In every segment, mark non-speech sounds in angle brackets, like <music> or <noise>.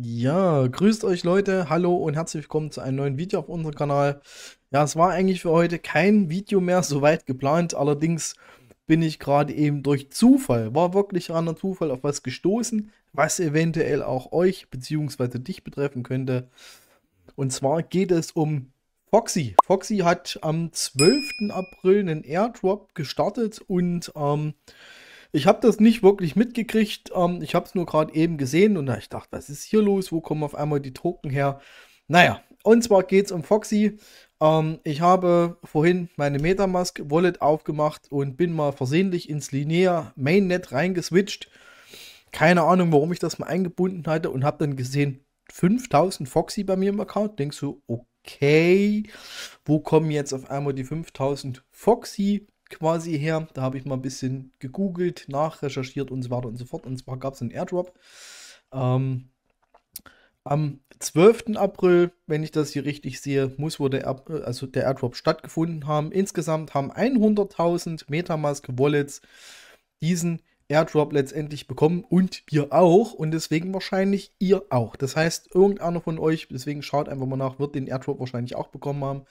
Ja, grüßt euch Leute, hallo und herzlich willkommen zu einem neuen Video auf unserem Kanal. Ja, es war eigentlich für heute kein Video mehr soweit geplant, allerdings bin ich gerade eben durch Zufall, war wirklich reiner Zufall, auf was gestoßen, was eventuell auch euch bzw. dich betreffen könnte. Und zwar geht es um Foxy. Foxy hat am 12. April einen Airdrop gestartet und ähm, ich habe das nicht wirklich mitgekriegt. Ähm, ich habe es nur gerade eben gesehen und da ich dachte, was ist hier los? Wo kommen auf einmal die Token her? Naja, und zwar geht es um Foxy. Ähm, ich habe vorhin meine Metamask-Wallet aufgemacht und bin mal versehentlich ins Linear Mainnet reingeswitcht. Keine Ahnung, warum ich das mal eingebunden hatte und habe dann gesehen, 5000 Foxy bei mir im Account. Denkst du, okay, wo kommen jetzt auf einmal die 5000 Foxy? quasi her. Da habe ich mal ein bisschen gegoogelt, nachrecherchiert und so weiter und so fort. Und zwar gab es einen Airdrop. Ähm, am 12. April, wenn ich das hier richtig sehe, muss wohl der, Air, äh, also der Airdrop stattgefunden haben. Insgesamt haben 100.000 Metamask-Wallets diesen Airdrop letztendlich bekommen und wir auch und deswegen wahrscheinlich ihr auch. Das heißt, irgendeiner von euch, deswegen schaut einfach mal nach, wird den Airdrop wahrscheinlich auch bekommen haben.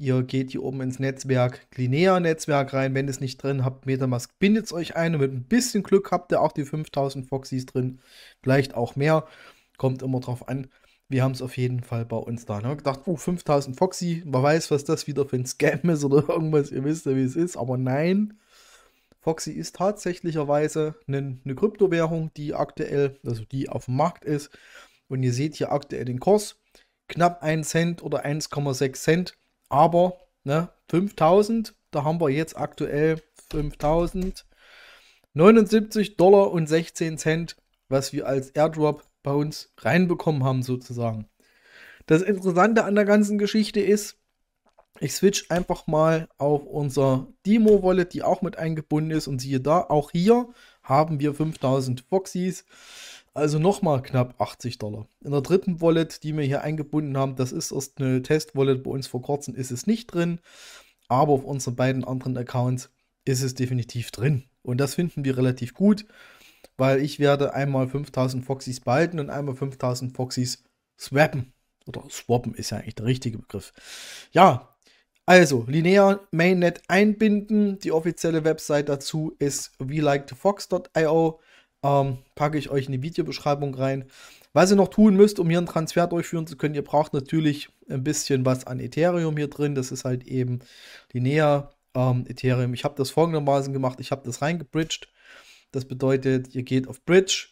Ihr geht hier oben ins Netzwerk, Glinea-Netzwerk rein. Wenn ihr es nicht drin habt, Metamask bindet es euch ein. Und mit ein bisschen Glück habt ihr auch die 5000 Foxys drin. Vielleicht auch mehr. Kommt immer drauf an. Wir haben es auf jeden Fall bei uns da. Ne? Gedacht, oh, 5000 Foxy. Man weiß, was das wieder für ein Scam ist oder <laughs> irgendwas. Ihr wisst ja, wie es ist. Aber nein. Foxy ist tatsächlicherweise eine, eine Kryptowährung, die aktuell, also die auf dem Markt ist. Und ihr seht hier aktuell den Kurs. Knapp 1 Cent oder 1,6 Cent aber ne, 5000, da haben wir jetzt aktuell 5079 Dollar und 16 Cent, was wir als Airdrop bei uns reinbekommen haben sozusagen. Das Interessante an der ganzen Geschichte ist, ich switch einfach mal auf unser Demo Wallet, die auch mit eingebunden ist und siehe da, auch hier haben wir 5000 Foxys. Also nochmal knapp 80 Dollar. In der dritten Wallet, die wir hier eingebunden haben, das ist erst eine Test-Wallet. Bei uns vor kurzem ist es nicht drin. Aber auf unseren beiden anderen Accounts ist es definitiv drin. Und das finden wir relativ gut, weil ich werde einmal 5000 Foxys behalten und einmal 5000 Foxys swappen. Oder swappen ist ja eigentlich der richtige Begriff. Ja, also Linear Mainnet einbinden. Die offizielle Website dazu ist weliketofox.io. Ähm, packe ich euch in die Videobeschreibung rein. Was ihr noch tun müsst, um hier einen Transfer durchführen zu können, ihr braucht natürlich ein bisschen was an Ethereum hier drin. Das ist halt eben Linea ähm, Ethereum. Ich habe das folgendermaßen gemacht. Ich habe das reingebridged. Das bedeutet, ihr geht auf Bridge,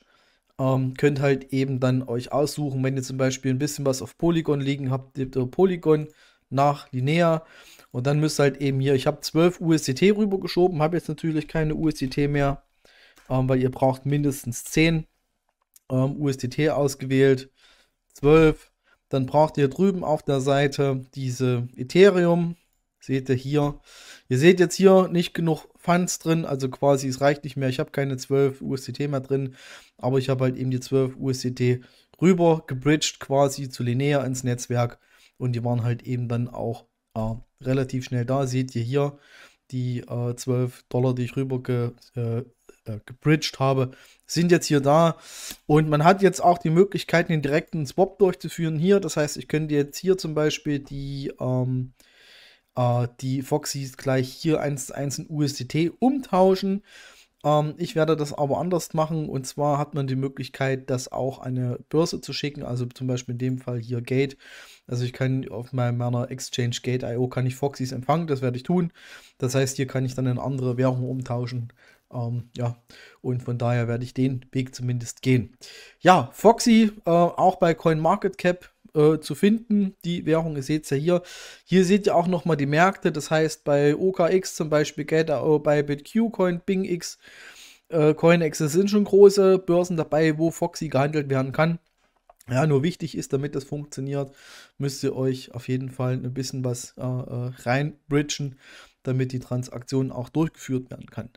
ähm, könnt halt eben dann euch aussuchen, wenn ihr zum Beispiel ein bisschen was auf Polygon liegen habt, gebt ihr Polygon nach Linea. Und dann müsst ihr halt eben hier, ich habe 12 USDT rübergeschoben, habe jetzt natürlich keine USDT mehr ähm, weil ihr braucht mindestens 10 ähm, USDT ausgewählt, 12. Dann braucht ihr drüben auf der Seite diese Ethereum. Seht ihr hier. Ihr seht jetzt hier nicht genug Funds drin, also quasi es reicht nicht mehr. Ich habe keine 12 USDT mehr drin, aber ich habe halt eben die 12 USDT rüber gebridged quasi zu Linear ins Netzwerk und die waren halt eben dann auch äh, relativ schnell da. Seht ihr hier die äh, 12 Dollar, die ich rüber ge, äh, äh, gebridged habe, sind jetzt hier da. Und man hat jetzt auch die Möglichkeit, den direkten Swap durchzuführen hier. Das heißt, ich könnte jetzt hier zum Beispiel die, ähm, äh, die Foxys gleich hier 1 zu 1 in USDT umtauschen. Ähm, ich werde das aber anders machen. Und zwar hat man die Möglichkeit, das auch eine Börse zu schicken. Also zum Beispiel in dem Fall hier Gate. Also ich kann auf meiner Exchange Gate.io kann ich Foxys empfangen, das werde ich tun. Das heißt, hier kann ich dann in andere Währungen umtauschen. Ähm, ja, und von daher werde ich den Weg zumindest gehen. Ja, Foxy äh, auch bei CoinMarketCap äh, zu finden. Die Währung, ihr seht es ja hier. Hier seht ihr auch nochmal die Märkte. Das heißt, bei OKX zum Beispiel, Gate.io, äh, bei BitQcoin, BingX, äh, CoinX, das sind schon große Börsen dabei, wo Foxy gehandelt werden kann. Ja, nur wichtig ist, damit das funktioniert, müsst ihr euch auf jeden Fall ein bisschen was äh, äh reinbridgen damit die Transaktion auch durchgeführt werden kann.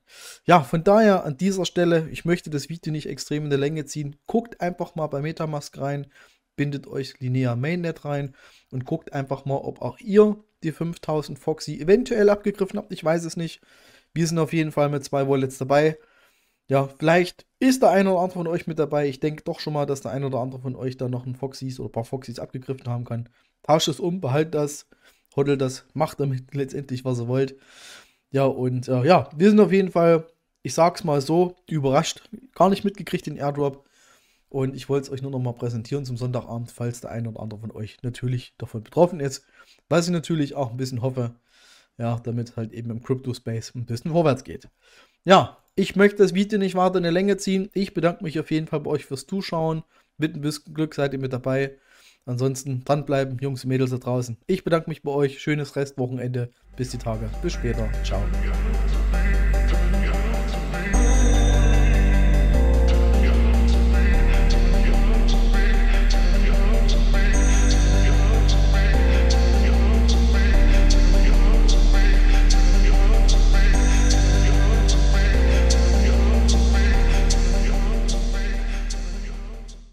Ja, von daher an dieser Stelle, ich möchte das Video nicht extrem in der Länge ziehen. Guckt einfach mal bei Metamask rein, bindet euch Linea Mainnet rein und guckt einfach mal, ob auch ihr die 5000 Foxy eventuell abgegriffen habt. Ich weiß es nicht. Wir sind auf jeden Fall mit zwei Wallets dabei. Ja, vielleicht ist der eine oder andere von euch mit dabei. Ich denke doch schon mal, dass der eine oder andere von euch da noch ein Foxys oder ein paar Foxys abgegriffen haben kann. Tauscht es um, behalt das hoddelt das, macht damit <laughs> letztendlich, was ihr wollt. Ja, und äh, ja, wir sind auf jeden Fall, ich sag's mal so, überrascht. Gar nicht mitgekriegt den Airdrop. Und ich wollte es euch nur noch mal präsentieren zum Sonntagabend, falls der ein oder andere von euch natürlich davon betroffen ist. Was ich natürlich auch ein bisschen hoffe, ja, damit halt eben im Crypto-Space ein bisschen vorwärts geht. Ja, ich möchte das Video nicht weiter in die Länge ziehen. Ich bedanke mich auf jeden Fall bei euch fürs Zuschauen. Mit ein bisschen Glück seid ihr mit dabei. Ansonsten dranbleiben, Jungs und Mädels da draußen. Ich bedanke mich bei euch. Schönes Restwochenende. Bis die Tage. Bis später. Ciao.